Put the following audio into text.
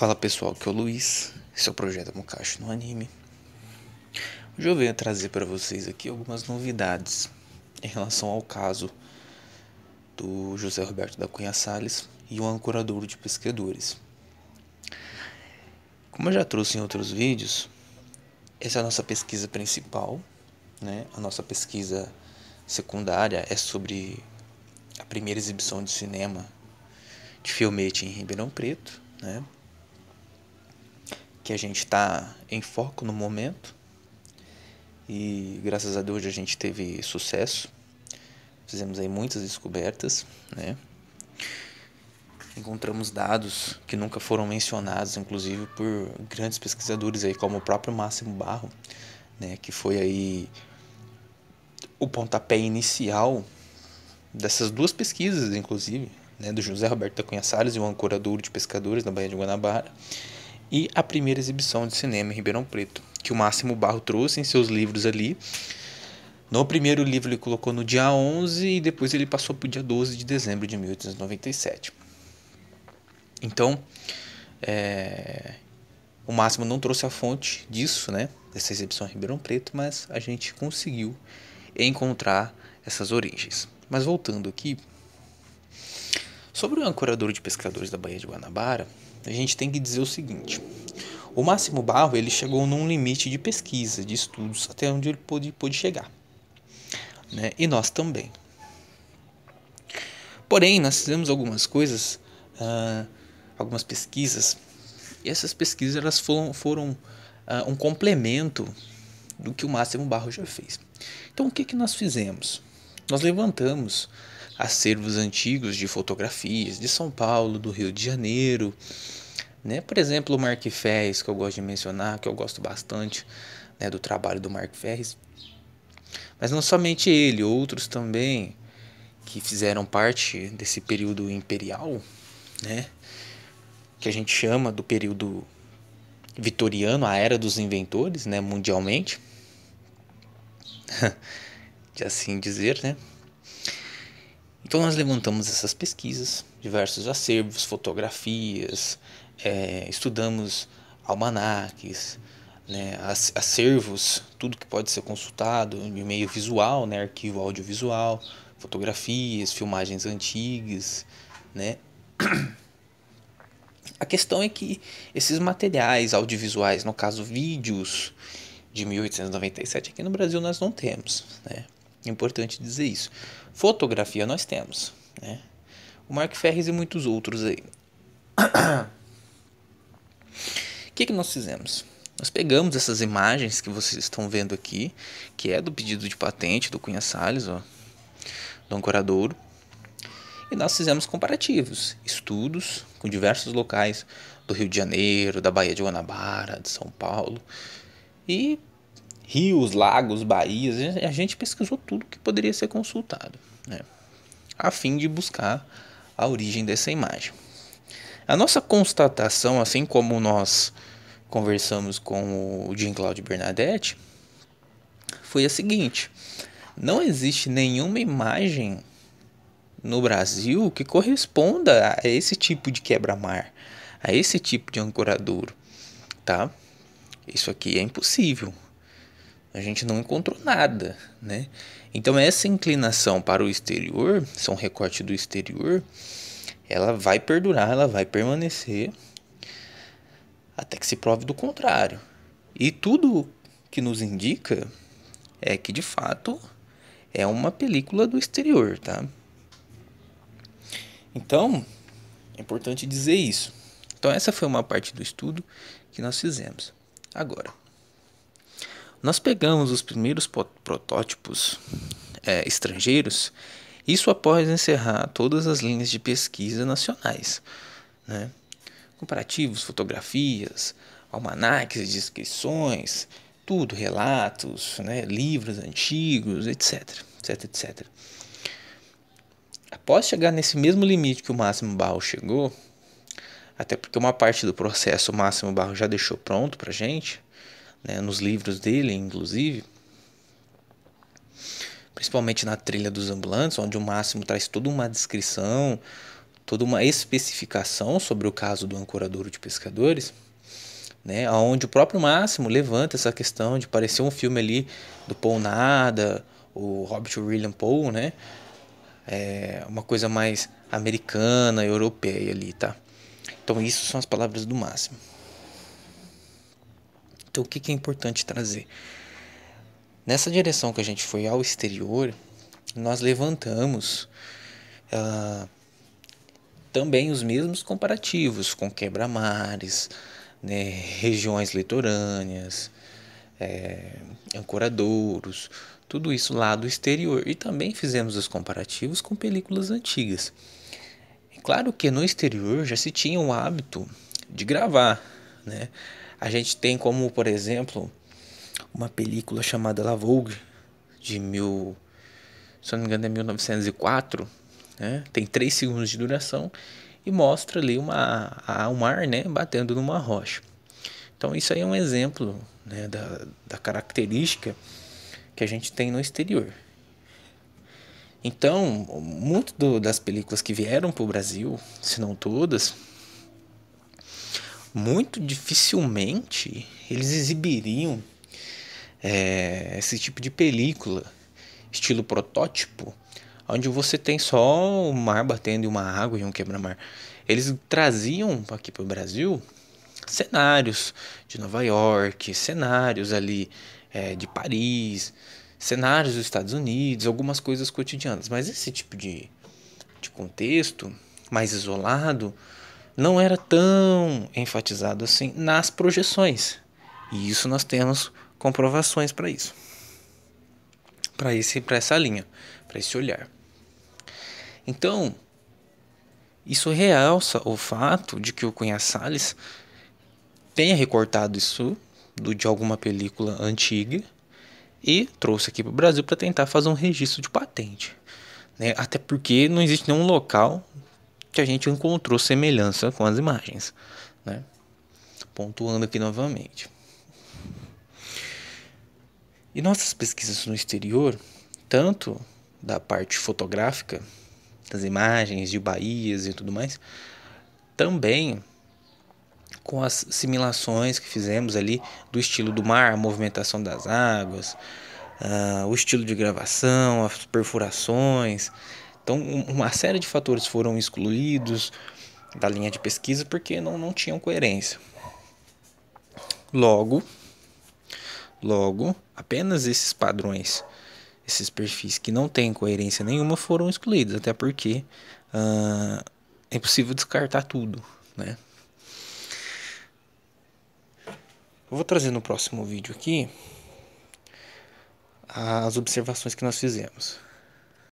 Fala pessoal, que é o Luiz, esse é o projeto Mukashi no Anime. Hoje eu venho trazer para vocês aqui algumas novidades em relação ao caso do José Roberto da Cunha Salles e o ancoradouro de pescadores. Como eu já trouxe em outros vídeos, essa é a nossa pesquisa principal, né? A nossa pesquisa secundária é sobre a primeira exibição de cinema de filmete em Ribeirão Preto, né? que a gente está em foco no momento. E graças a Deus a gente teve sucesso. Fizemos aí muitas descobertas, né? Encontramos dados que nunca foram mencionados, inclusive por grandes pesquisadores aí, como o próprio Máximo Barro, né, que foi aí o pontapé inicial dessas duas pesquisas, inclusive, né, do José Roberto da Cunha Salles e o um ancorador de pescadores na Baía de Guanabara, e a primeira exibição de cinema em Ribeirão Preto, que o Máximo Barro trouxe em seus livros ali. No primeiro livro ele colocou no dia 11 e depois ele passou para o dia 12 de dezembro de 1897. Então, é, o Máximo não trouxe a fonte disso, né, dessa exibição em Ribeirão Preto, mas a gente conseguiu encontrar essas origens. Mas voltando aqui, sobre o ancorador de pescadores da Baía de Guanabara, a gente tem que dizer o seguinte: o Máximo Barro ele chegou num limite de pesquisa, de estudos, até onde ele pôde, pôde chegar. Né? E nós também. Porém, nós fizemos algumas coisas, uh, algumas pesquisas, e essas pesquisas elas foram, foram uh, um complemento do que o Máximo Barro já fez. Então, o que, que nós fizemos? Nós levantamos acervos antigos de fotografias de São Paulo, do Rio de Janeiro. Né? Por exemplo, o Mark Ferris, que eu gosto de mencionar, que eu gosto bastante né, do trabalho do Mark Ferris. Mas não somente ele, outros também que fizeram parte desse período imperial, né? que a gente chama do período vitoriano, a era dos inventores, né, mundialmente. de assim dizer, né? Então nós levantamos essas pesquisas, diversos acervos, fotografias, é, estudamos almanaques, né, acervos, tudo que pode ser consultado de meio visual, né, arquivo audiovisual, fotografias, filmagens antigas, né? A questão é que esses materiais audiovisuais, no caso vídeos de 1897, aqui no Brasil nós não temos, né? É importante dizer isso. Fotografia nós temos, né? O Mark Ferris e muitos outros aí. O que, que nós fizemos? Nós pegamos essas imagens que vocês estão vendo aqui, que é do pedido de patente do Cunha Salles, ó, do Ancoradouro, e nós fizemos comparativos, estudos com diversos locais do Rio de Janeiro, da Baía de Guanabara, de São Paulo, e rios, lagos, baías, a gente pesquisou tudo que poderia ser consultado, né? a fim de buscar a origem dessa imagem. A nossa constatação, assim como nós conversamos com o Jean-Claude Bernadette, foi a seguinte: não existe nenhuma imagem no Brasil que corresponda a esse tipo de quebra-mar, a esse tipo de ancoradouro, tá? Isso aqui é impossível a gente não encontrou nada, né? Então essa inclinação para o exterior, são recorte do exterior, ela vai perdurar, ela vai permanecer até que se prove do contrário. E tudo que nos indica é que de fato é uma película do exterior, tá? Então, é importante dizer isso. Então essa foi uma parte do estudo que nós fizemos. Agora, nós pegamos os primeiros protótipos é, estrangeiros, isso após encerrar todas as linhas de pesquisa nacionais, né? comparativos, fotografias, almanaques, descrições, tudo, relatos, né? livros antigos, etc, etc, etc. Após chegar nesse mesmo limite que o Máximo Barro chegou, até porque uma parte do processo o Máximo Barro já deixou pronto para gente, né, nos livros dele, inclusive, principalmente na trilha dos ambulantes, onde o Máximo traz toda uma descrição, toda uma especificação sobre o caso do ancoradouro de pescadores, né, onde o próprio Máximo levanta essa questão de parecer um filme ali do Paul Nada, o Robert William Poe, né, é uma coisa mais americana, europeia ali, tá? Então isso são as palavras do Máximo. Então, o que, é importante trazer? Nessa direção que a gente foi ao exterior, nós levantamos uh, também os mesmos comparativos com quebra-mares, né, regiões litorâneas, é, ancoradouros, tudo isso lá do exterior. E também fizemos os comparativos com películas antigas. É claro que no exterior já se tinha o hábito de gravar, né? A gente tem como, por exemplo, uma película chamada La Vogue, de mil, se não me engano é 1904, né? tem 3 segundos de duração e mostra ali uma, a, um mar né? batendo numa rocha. Então isso aí é um exemplo né? da, da característica que a gente tem no exterior. Então, muito do, das películas que vieram para o Brasil, se não todas, muito dificilmente eles exibiriam é, esse tipo de película, estilo protótipo, onde você tem só o mar batendo e uma água e um quebra-mar. Eles traziam aqui para o Brasil cenários de Nova York, cenários ali é, de Paris, cenários dos Estados Unidos, algumas coisas cotidianas. Mas esse tipo de, de contexto mais isolado não era tão enfatizado assim nas projeções. E isso nós temos comprovações para isso. Para esse para essa linha, para esse olhar. Então, isso realça o fato de que o Cunha Salles tenha recortado isso do, de alguma película antiga e trouxe aqui para o Brasil para tentar fazer um registro de patente. Né? Até porque não existe nenhum local que a gente encontrou semelhança com as imagens, né? Pontuando aqui novamente. E nossas pesquisas no exterior, tanto da parte fotográfica, das imagens de baías e tudo mais, também com as simulações que fizemos ali do estilo do mar, a movimentação das águas, uh, o estilo de gravação, as perfurações, então, uma série de fatores foram excluídos da linha de pesquisa porque não, não tinham coerência. Logo, logo, apenas esses padrões, esses perfis que não têm coerência nenhuma foram excluídos, até porque uh, é impossível descartar tudo, né? Eu vou trazer no próximo vídeo aqui as observações que nós fizemos.